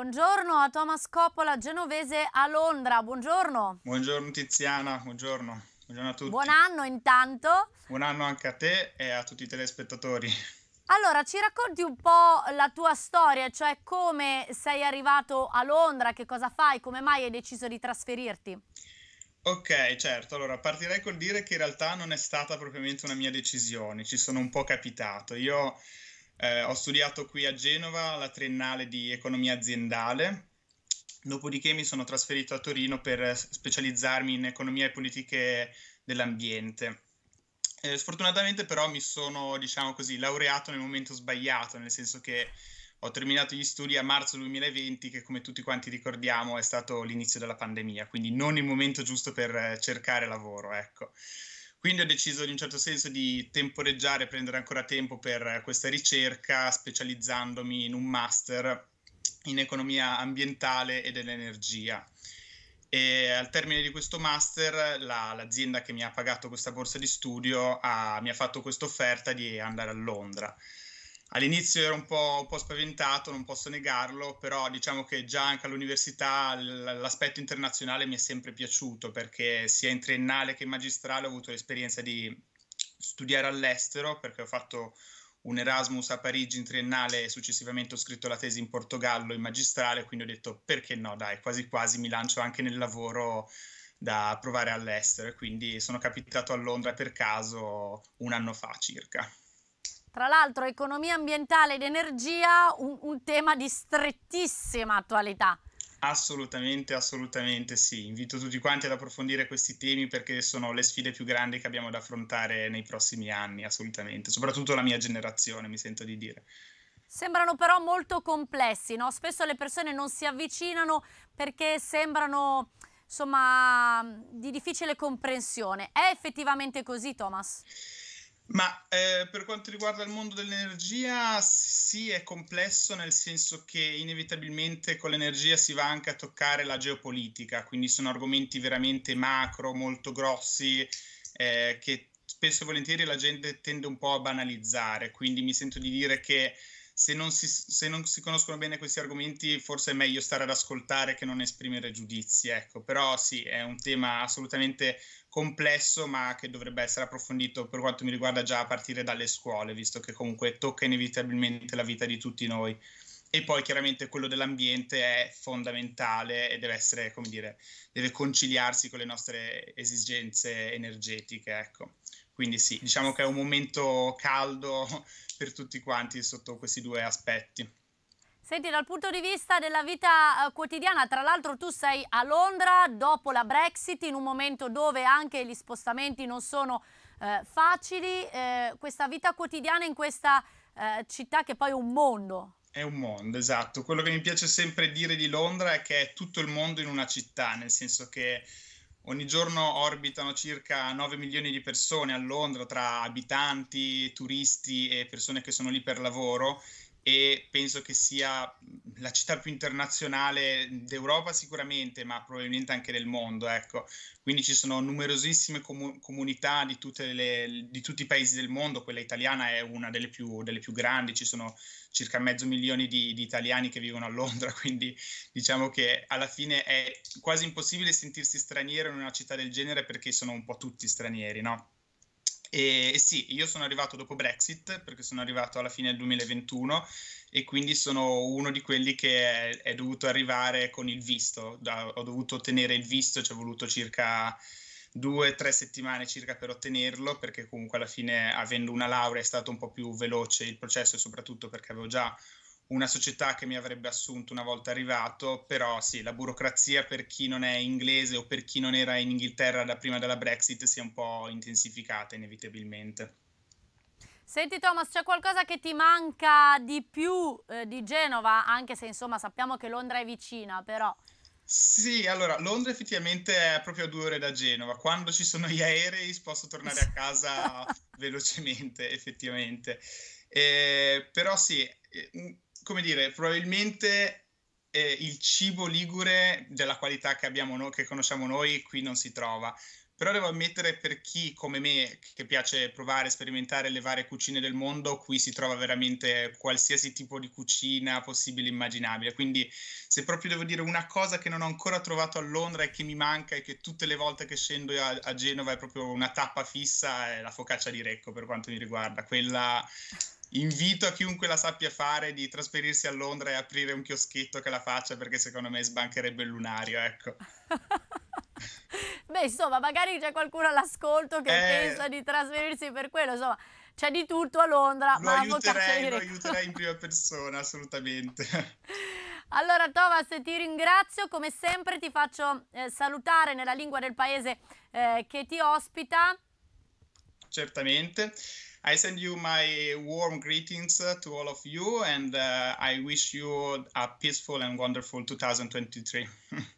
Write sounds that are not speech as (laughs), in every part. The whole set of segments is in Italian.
Buongiorno a Thomas Coppola, genovese a Londra. Buongiorno. Buongiorno Tiziana, buongiorno. Buongiorno a tutti. Buon anno intanto. Buon anno anche a te e a tutti i telespettatori. Allora, ci racconti un po' la tua storia, cioè come sei arrivato a Londra, che cosa fai, come mai hai deciso di trasferirti? Ok, certo. Allora, partirei col dire che in realtà non è stata propriamente una mia decisione, ci sono un po' capitato. Io eh, ho studiato qui a Genova la triennale di economia aziendale, dopodiché mi sono trasferito a Torino per specializzarmi in economia e politiche dell'ambiente. Eh, sfortunatamente però mi sono, diciamo così, laureato nel momento sbagliato, nel senso che ho terminato gli studi a marzo 2020, che come tutti quanti ricordiamo è stato l'inizio della pandemia, quindi non il momento giusto per eh, cercare lavoro, ecco. Quindi ho deciso in un certo senso di temporeggiare, prendere ancora tempo per questa ricerca, specializzandomi in un master in economia ambientale e dell'energia. E al termine di questo master, la, l'azienda che mi ha pagato questa borsa di studio ha, mi ha fatto questa offerta di andare a Londra. All'inizio ero un po', un po', spaventato, non posso negarlo, però diciamo che già anche all'università l'aspetto internazionale mi è sempre piaciuto perché sia in triennale che in magistrale ho avuto l'esperienza di studiare all'estero perché ho fatto un Erasmus a Parigi in triennale e successivamente ho scritto la tesi in Portogallo in magistrale, quindi ho detto perché no, dai, quasi quasi mi lancio anche nel lavoro da provare all'estero e quindi sono capitato a Londra per caso un anno fa circa. Tra l'altro economia ambientale ed energia, un, un tema di strettissima attualità. Assolutamente, assolutamente sì. Invito tutti quanti ad approfondire questi temi perché sono le sfide più grandi che abbiamo da affrontare nei prossimi anni, assolutamente, soprattutto la mia generazione, mi sento di dire. Sembrano però molto complessi, no? Spesso le persone non si avvicinano perché sembrano insomma di difficile comprensione. È effettivamente così, Thomas? Ma eh, per quanto riguarda il mondo dell'energia, sì, è complesso nel senso che inevitabilmente con l'energia si va anche a toccare la geopolitica, quindi sono argomenti veramente macro, molto grossi, eh, che spesso e volentieri la gente tende un po' a banalizzare, quindi mi sento di dire che se non, si, se non, si, conoscono bene questi argomenti, forse è meglio stare ad ascoltare che non esprimere giudizi. Ecco. Però sì, è un tema assolutamente complesso, ma che dovrebbe essere approfondito per quanto mi riguarda già a partire dalle scuole, visto che comunque tocca inevitabilmente la vita di tutti noi. E poi chiaramente quello dell'ambiente è fondamentale e deve essere, come dire, deve conciliarsi con le nostre esigenze energetiche. Ecco. Quindi sì, diciamo che è un momento caldo (laughs) per tutti quanti sotto questi due aspetti. Senti, dal punto di vista della vita eh, quotidiana, tra l'altro tu sei a Londra dopo la Brexit, in un momento dove anche gli spostamenti non sono eh, facili, eh, questa vita quotidiana in questa eh, città che poi è un mondo. È un mondo, esatto. Quello che mi piace sempre dire di Londra è che è tutto il mondo in una città, nel senso che Ogni giorno orbitano circa 9 milioni di persone a Londra tra abitanti, turisti e persone che sono lì per lavoro e penso che sia la città più internazionale d'Europa sicuramente, ma probabilmente anche del mondo. Ecco. Quindi ci sono numerosissime comu- comunità di, le, di, tutti i paesi del mondo, quella italiana è una delle più, delle più grandi, ci sono circa mezzo milione di, di, italiani che vivono a Londra, (laughs) quindi diciamo che alla fine è quasi impossibile sentirsi straniero in una città del genere perché sono un po' tutti stranieri, no? E, sì, io sono arrivato dopo Brexit, perché sono arrivato alla fine del 2021 e quindi sono uno di quelli che è, è dovuto arrivare con il visto. Da, ho dovuto ottenere il visto, ci è voluto circa due o tre settimane circa per ottenerlo, perché comunque alla fine avendo una laurea è stato un po' più veloce il processo e soprattutto perché avevo già una società che mi avrebbe assunto una volta arrivato, però sì, la burocrazia per chi non è inglese o per chi non era in Inghilterra da prima della Brexit si è un po' intensificata inevitabilmente. Senti Thomas, c'è qualcosa che ti manca di più eh, di Genova, anche se insomma sappiamo che Londra è vicina, però... Sì, allora Londra effettivamente è proprio a due ore da Genova. Quando ci sono gli aerei posso tornare a (laughs) casa velocemente, effettivamente. Eh, però sì, eh, come dire, probabilmente eh, il cibo ligure della qualità che, abbiamo no, che conosciamo noi qui non si trova. Però devo ammettere per chi come me, che piace provare, sperimentare le varie cucine del mondo, qui si trova veramente qualsiasi tipo di cucina possibile e immaginabile. Quindi se proprio devo dire una cosa che non ho ancora trovato a Londra e che mi manca e che tutte le volte che scendo a, a Genova è proprio una tappa fissa, è la focaccia di Recco per quanto mi riguarda. Quella invito a chiunque la sappia fare di trasferirsi a Londra e aprire un chioschetto che la faccia perché secondo me sbancherebbe il lunario, ecco. (laughs) Beh, insomma, magari c'è qualcuno all'ascolto che eh, pensa di trasferirsi per quello, insomma, c'è di tutto a Londra, lo ma aiuterei, lo aiuterei in (laughs) prima persona, assolutamente. (laughs) Allora Thomas ti ringrazio, come sempre ti faccio eh, salutare nella lingua del paese eh, che ti ospita certamente. I send you my warm greetings uh, to all of you, and uh, I wish you a peaceful and wonderful 2023.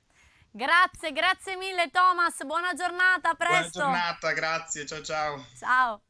(laughs) grazie, grazie mille Thomas, buona giornata, presto. Buona giornata, grazie, ciao ciao. Ciao.